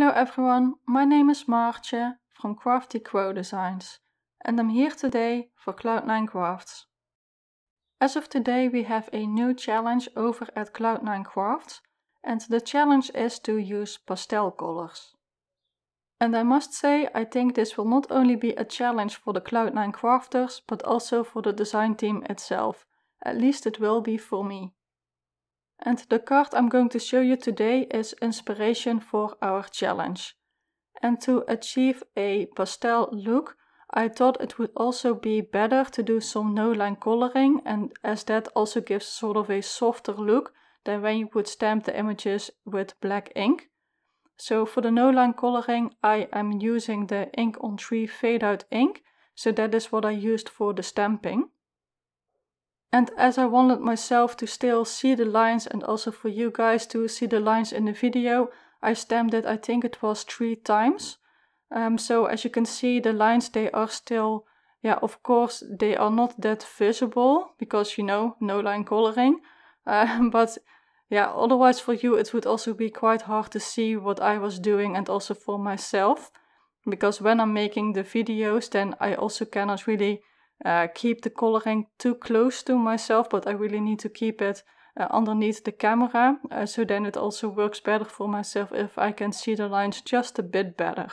Hello everyone, my name is Martje from Crafty Crow Designs and I'm here today for Cloud9 Crafts. As of today we have a new challenge over at Cloud9 Crafts and the challenge is to use pastel colors. And I must say I think this will not only be a challenge for the Cloud9 crafters but also for the design team itself, at least it will be for me. And the card I'm going to show you today is inspiration for our challenge. And to achieve a pastel look, I thought it would also be better to do some no-line coloring and as that also gives sort of a softer look than when you would stamp the images with black ink. So for the no-line coloring, I am using the Ink on Tree Fade Out ink, so that is what I used for the stamping. And as I wanted myself to still see the lines and also for you guys to see the lines in the video, I stamped it, I think it was three times. Um, so as you can see, the lines, they are still, yeah, of course, they are not that visible because, you know, no line coloring. Uh, but yeah, otherwise for you, it would also be quite hard to see what I was doing and also for myself. Because when I'm making the videos, then I also cannot really uh, keep the coloring too close to myself, but I really need to keep it uh, underneath the camera. Uh, so then it also works better for myself if I can see the lines just a bit better.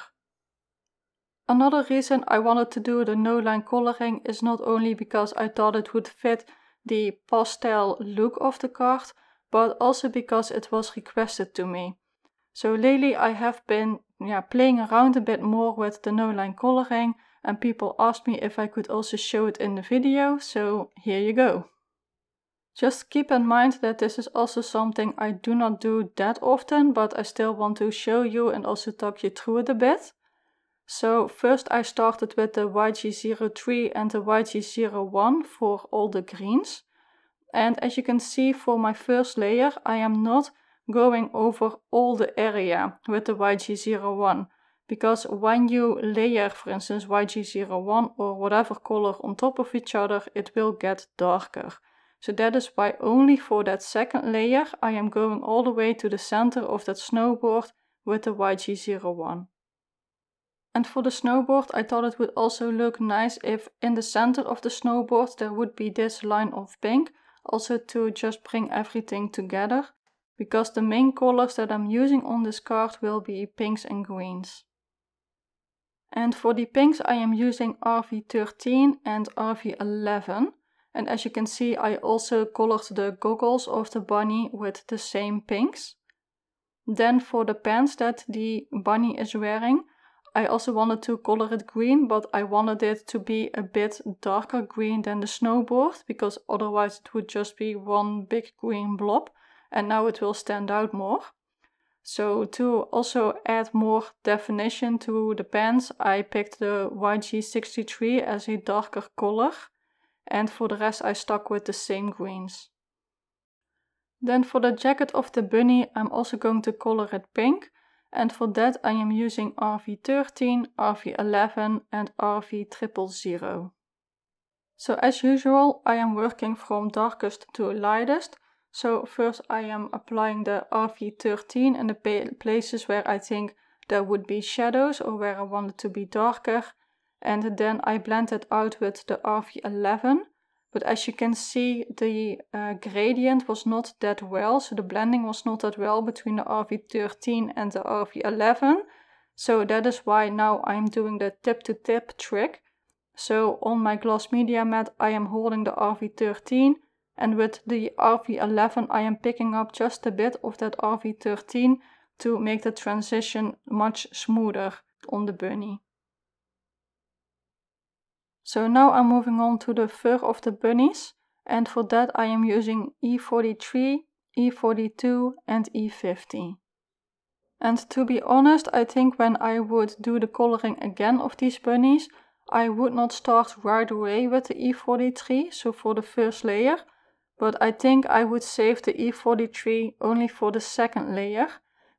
Another reason I wanted to do the no-line coloring is not only because I thought it would fit the pastel look of the card, but also because it was requested to me. So lately I have been yeah, playing around a bit more with the no-line coloring, and people asked me if I could also show it in the video, so here you go. Just keep in mind that this is also something I do not do that often, but I still want to show you and also talk you through it a bit. So first I started with the YG03 and the YG01 for all the greens. And as you can see for my first layer, I am not going over all the area with the YG01 because when you layer, for instance, YG01 or whatever color on top of each other, it will get darker. So that is why only for that second layer I am going all the way to the center of that snowboard with the YG01. And for the snowboard I thought it would also look nice if in the center of the snowboard there would be this line of pink, also to just bring everything together, because the main colors that I'm using on this card will be pinks and greens. And for the pinks, I am using RV13 and RV11. And as you can see, I also colored the goggles of the bunny with the same pinks. Then for the pants that the bunny is wearing, I also wanted to color it green, but I wanted it to be a bit darker green than the snowboard, because otherwise it would just be one big green blob, and now it will stand out more. So to also add more definition to the pants, I picked the YG63 as a darker color and for the rest I stuck with the same greens. Then for the jacket of the bunny I'm also going to color it pink and for that I am using RV13, RV11 and RV000. So as usual I am working from darkest to lightest so first I am applying the RV13 in the places where I think there would be shadows or where I want it to be darker. And then I blend it out with the RV11. But as you can see, the uh, gradient was not that well. So the blending was not that well between the RV13 and the RV11. So that is why now I'm doing the tip to tip trick. So on my gloss media mat, I am holding the RV13 and with the RV11, I am picking up just a bit of that RV13 to make the transition much smoother on the bunny. So now I'm moving on to the fur of the bunnies. And for that I am using E43, E42 and E50. And to be honest, I think when I would do the coloring again of these bunnies, I would not start right away with the E43, so for the first layer, but I think I would save the E43 only for the second layer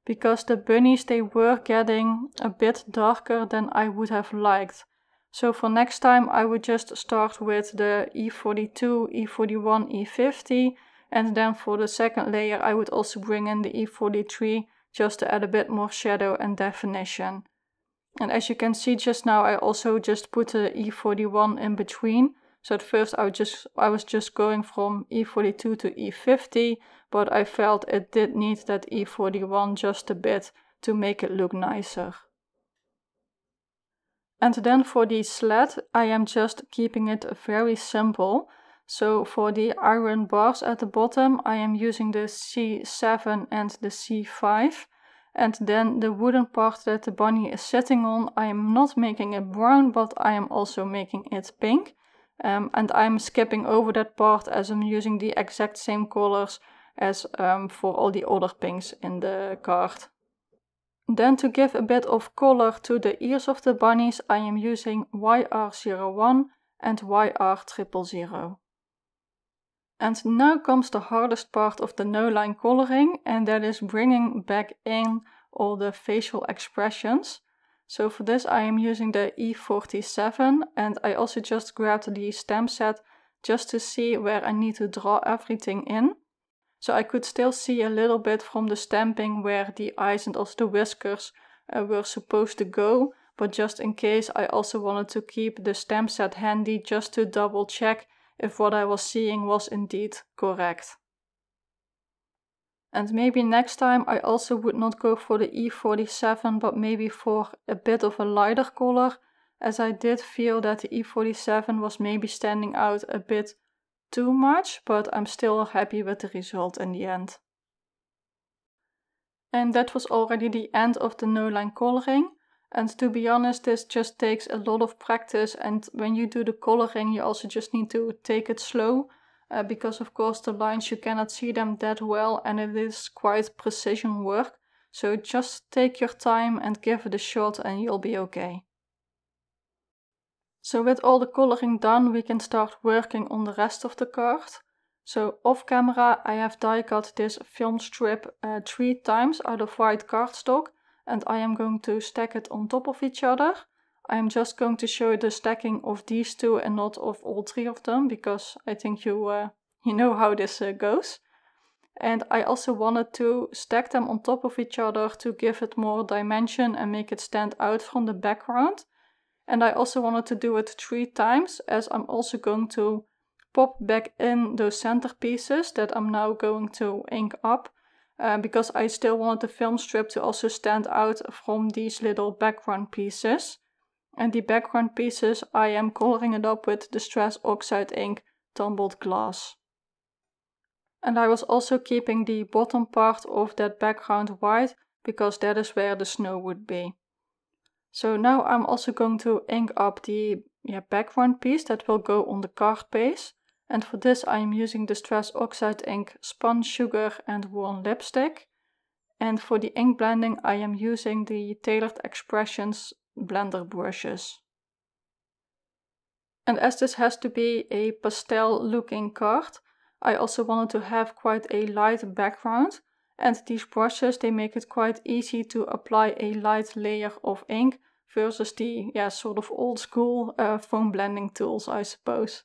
because the bunnies they were getting a bit darker than I would have liked. So for next time I would just start with the E42, E41, E50 and then for the second layer I would also bring in the E43 just to add a bit more shadow and definition. And as you can see just now I also just put the E41 in between so at first I, just, I was just going from E42 to E50, but I felt it did need that E41 just a bit to make it look nicer. And then for the sled, I am just keeping it very simple. So for the iron bars at the bottom, I am using the C7 and the C5. And then the wooden part that the bunny is sitting on, I am not making it brown, but I am also making it pink. Um, and I'm skipping over that part as I'm using the exact same colors as um, for all the other pinks in the card. Then to give a bit of color to the ears of the bunnies, I am using YR01 and YR000. And now comes the hardest part of the no-line coloring, and that is bringing back in all the facial expressions. So for this I am using the E47 and I also just grabbed the stamp set just to see where I need to draw everything in. So I could still see a little bit from the stamping where the eyes and also the whiskers uh, were supposed to go. But just in case I also wanted to keep the stamp set handy just to double check if what I was seeing was indeed correct. And maybe next time I also would not go for the E47 but maybe for a bit of a lighter color as I did feel that the E47 was maybe standing out a bit too much but I'm still happy with the result in the end. And that was already the end of the no line coloring. And to be honest, this just takes a lot of practice. And when you do the coloring, you also just need to take it slow uh, because of course the lines you cannot see them that well and it is quite precision work. So just take your time and give it a shot and you'll be okay. So with all the coloring done, we can start working on the rest of the card. So off camera, I have die cut this film strip uh, three times out of white cardstock and I am going to stack it on top of each other. I'm just going to show the stacking of these two and not of all three of them because I think you uh, you know how this uh, goes. And I also wanted to stack them on top of each other to give it more dimension and make it stand out from the background. And I also wanted to do it three times as I'm also going to pop back in those center pieces that I'm now going to ink up uh, because I still wanted the film strip to also stand out from these little background pieces and the background pieces I am coloring it up with Distress Oxide ink tumbled glass. And I was also keeping the bottom part of that background white because that is where the snow would be. So now I'm also going to ink up the yeah, background piece that will go on the card base. And for this I'm using Distress Oxide ink, sponge sugar and worn lipstick. And for the ink blending I am using the Tailored Expressions Blender brushes, And as this has to be a pastel looking card, I also wanted to have quite a light background and these brushes, they make it quite easy to apply a light layer of ink versus the yeah, sort of old school uh, foam blending tools, I suppose.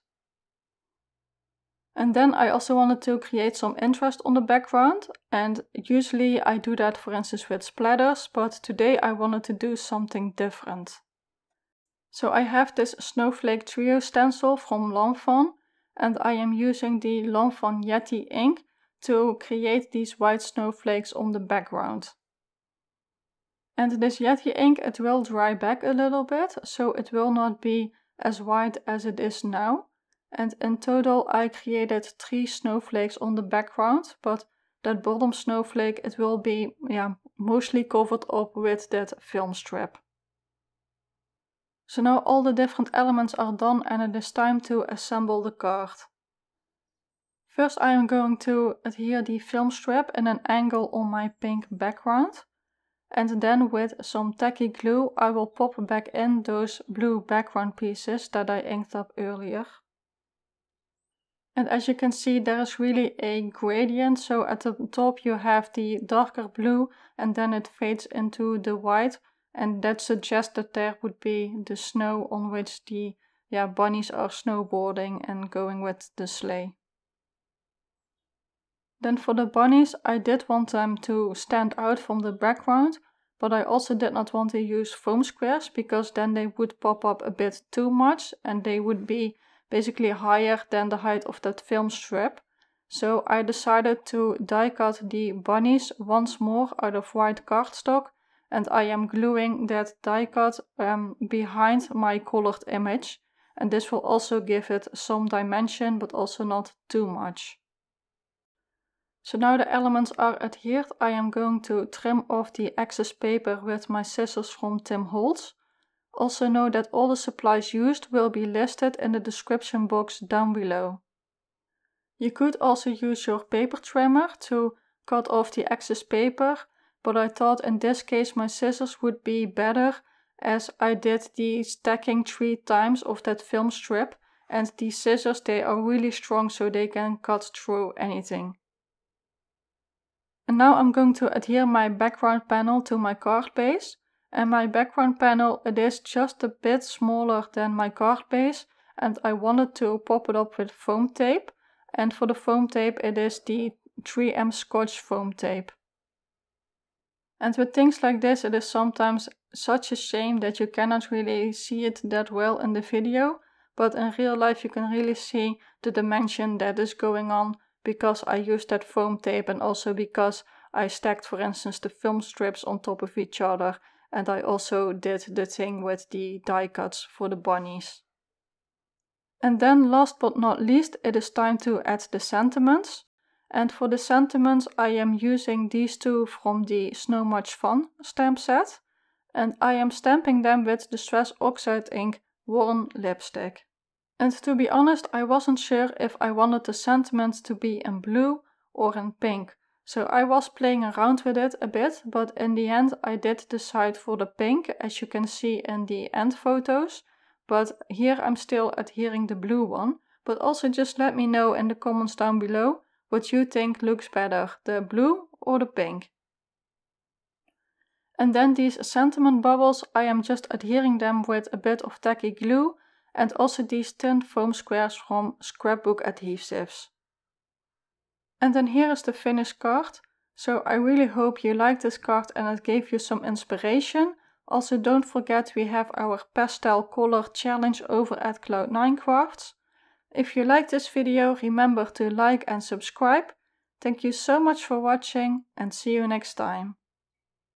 And then I also wanted to create some interest on the background and usually I do that for instance with splatters, but today I wanted to do something different. So I have this snowflake trio stencil from Lanvin and I am using the Lanvin Yeti ink to create these white snowflakes on the background. And this Yeti ink, it will dry back a little bit, so it will not be as white as it is now and in total I created three snowflakes on the background, but that bottom snowflake it will be yeah, mostly covered up with that film strip. So now all the different elements are done and it is time to assemble the card. First I am going to adhere the film strip in an angle on my pink background. And then with some tacky glue I will pop back in those blue background pieces that I inked up earlier. And as you can see, there is really a gradient. So at the top you have the darker blue and then it fades into the white. And that suggests that there would be the snow on which the yeah, bunnies are snowboarding and going with the sleigh. Then for the bunnies, I did want them to stand out from the background, but I also did not want to use foam squares because then they would pop up a bit too much and they would be basically higher than the height of that film strip. So I decided to die cut the bunnies once more out of white cardstock and I am gluing that die cut um, behind my colored image. And this will also give it some dimension, but also not too much. So now the elements are adhered, I am going to trim off the excess paper with my scissors from Tim Holtz. Also know that all the supplies used will be listed in the description box down below. You could also use your paper trimmer to cut off the excess paper, but I thought in this case my scissors would be better as I did the stacking three times of that film strip and the scissors they are really strong so they can cut through anything. And now I'm going to adhere my background panel to my card base and my background panel it is just a bit smaller than my card base and I wanted to pop it up with foam tape and for the foam tape it is the 3M Scotch foam tape. And with things like this it is sometimes such a shame that you cannot really see it that well in the video but in real life you can really see the dimension that is going on because I used that foam tape and also because I stacked for instance the film strips on top of each other and I also did the thing with the die cuts for the bunnies. And then last but not least, it is time to add the sentiments. And for the sentiments, I am using these two from the Snow Much Fun stamp set. And I am stamping them with the Stress Oxide ink worn Lipstick. And to be honest, I wasn't sure if I wanted the sentiments to be in blue or in pink. So I was playing around with it a bit, but in the end I did decide for the pink, as you can see in the end photos. But here I'm still adhering the blue one. But also just let me know in the comments down below what you think looks better, the blue or the pink. And then these sentiment bubbles, I am just adhering them with a bit of tacky glue and also these thin foam squares from scrapbook adhesives. And then here is the finished card. So I really hope you liked this card and it gave you some inspiration. Also don't forget we have our pastel color challenge over at Cloud9 Crafts. If you liked this video remember to like and subscribe. Thank you so much for watching and see you next time.